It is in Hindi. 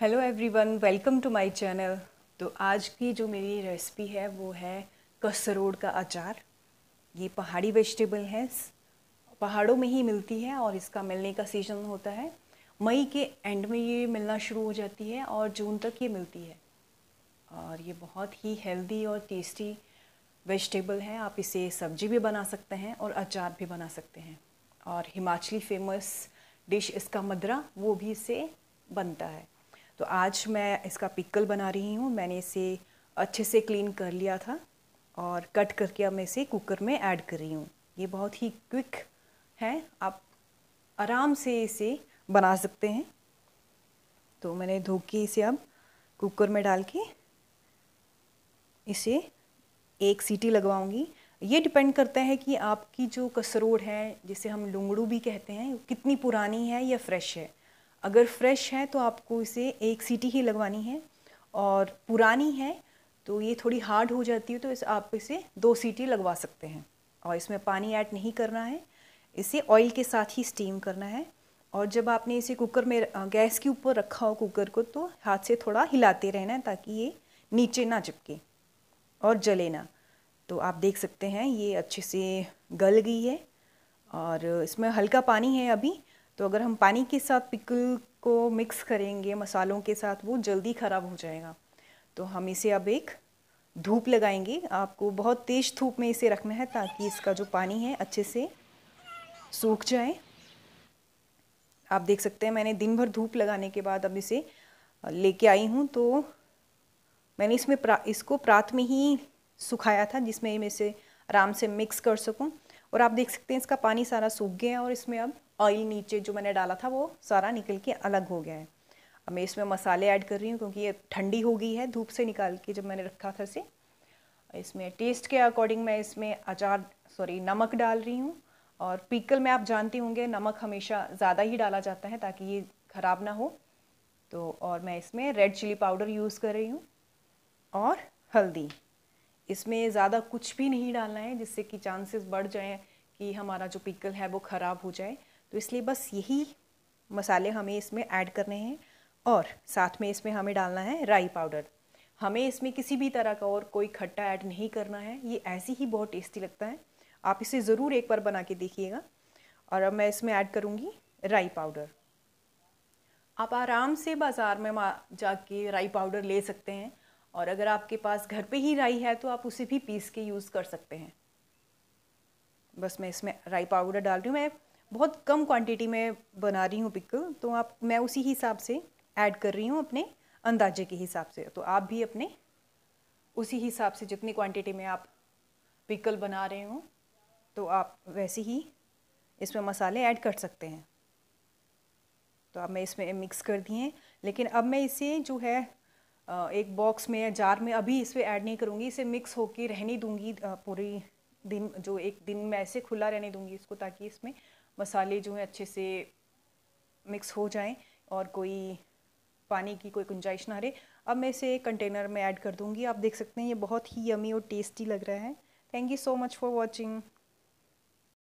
hello everyone welcome to my channel तो आज की जो मेरी रेसिपी है वो है कसरोड़ का अचार ये पहाड़ी वेजिटेबल है पहाड़ों में ही मिलती है और इसका मिलने का सीज़न होता है मई के एंड में ये मिलना शुरू हो जाती है और जून तक ये मिलती है और ये बहुत ही हेल्दी और टेस्टी वेजिटेबल है आप इसे सब्जी भी बना सकते हैं और अचार भी बना सकते हैं और हिमाचली फेमस डिश इसका मदरा वो भी इसे बनता है तो आज मैं इसका पिकल बना रही हूँ मैंने इसे अच्छे से क्लीन कर लिया था और कट करके अब मैं इसे कुकर में ऐड कर रही हूँ ये बहुत ही क्विक है आप आराम से इसे बना सकते हैं तो मैंने धो के इसे अब कुकर में डाल के इसे एक सीटी लगवाऊंगी ये डिपेंड करता है कि आपकी जो कसरोड़ है जिसे हम लुंगड़ू भी कहते हैं कितनी पुरानी है या फ्रेश है अगर फ्रेश है तो आपको इसे एक सीटी ही लगवानी है और पुरानी है तो ये थोड़ी हार्ड हो जाती है तो इस आप इसे दो सीटी लगवा सकते हैं और इसमें पानी ऐड नहीं करना है इसे ऑयल के साथ ही स्टीम करना है और जब आपने इसे कुकर में गैस के ऊपर रखा हो कुकर को तो हाथ से थोड़ा हिलाते रहना है ताकि ये नीचे ना चिपके और जले ना तो आप देख सकते हैं ये अच्छे से गल गई है और इसमें हल्का पानी है अभी तो अगर हम पानी के साथ पिकल को मिक्स करेंगे मसालों के साथ वो जल्दी ख़राब हो जाएगा तो हम इसे अब एक धूप लगाएंगे आपको बहुत तेज़ धूप में इसे रखना है ताकि इसका जो पानी है अच्छे से सूख जाए आप देख सकते हैं मैंने दिन भर धूप लगाने के बाद अब इसे लेके आई हूँ तो मैंने इसमें प्रा, इसको प्रात में ही सुखाया था जिसमें मैं इसे आराम से मिक्स कर सकूँ और आप देख सकते हैं इसका पानी सारा सूख गया है और इसमें अब ऑयल नीचे जो मैंने डाला था वो सारा निकल के अलग हो गया है अब मैं इसमें मसाले ऐड कर रही हूँ क्योंकि ये ठंडी हो गई है धूप से निकाल के जब मैंने रखा था इसे इसमें टेस्ट के अकॉर्डिंग मैं इसमें अचार सॉरी नमक डाल रही हूँ और पीकल में आप जानते होंगे नमक हमेशा ज़्यादा ही डाला जाता है ताकि ये ख़राब ना हो तो और मैं इसमें रेड चिली पाउडर यूज़ कर रही हूँ और हल्दी इसमें ज़्यादा कुछ भी नहीं डालना है जिससे कि चांसेस बढ़ जाएँ कि हमारा जो पिकल है वो ख़राब हो जाए तो इसलिए बस यही मसाले हमें इसमें ऐड करने हैं और साथ में इसमें हमें डालना है राई पाउडर हमें इसमें किसी भी तरह का और कोई खट्टा ऐड नहीं करना है ये ऐसे ही बहुत टेस्टी लगता है आप इसे ज़रूर एक बार बना के देखिएगा और अब मैं इसमें ऐड करूँगी राई पाउडर आप आराम से बाज़ार में जाके राई पाउडर ले सकते हैं और अगर आपके पास घर पे ही राई है तो आप उसे भी पीस के यूज़ कर सकते हैं बस मैं इसमें राई पाउडर डाल रही हूँ मैं बहुत कम क्वांटिटी में बना रही हूँ पिकल तो आप मैं उसी हिसाब से ऐड कर रही हूँ अपने अंदाजे के हिसाब से तो आप भी अपने उसी हिसाब से जितनी क्वांटिटी में आप पिकल बना रहे हो तो आप वैसे ही इसमें मसाले ऐड कर सकते हैं तो अब मैं इसमें मिक्स कर दिए लेकिन अब मैं इसे जो है एक बॉक्स में या जार में अभी इस पर ऐड नहीं करूँगी इसे मिक्स होके रहने दूँगी पूरी दिन जो एक दिन में ऐसे खुला रहने दूँगी इसको ताकि इसमें मसाले जो हैं अच्छे से मिक्स हो जाएं और कोई पानी की कोई गुंजाइश ना रहे अब मैं इसे कंटेनर में ऐड कर दूँगी आप देख सकते हैं ये बहुत ही यमी और टेस्टी लग रहा है thank you so much for watching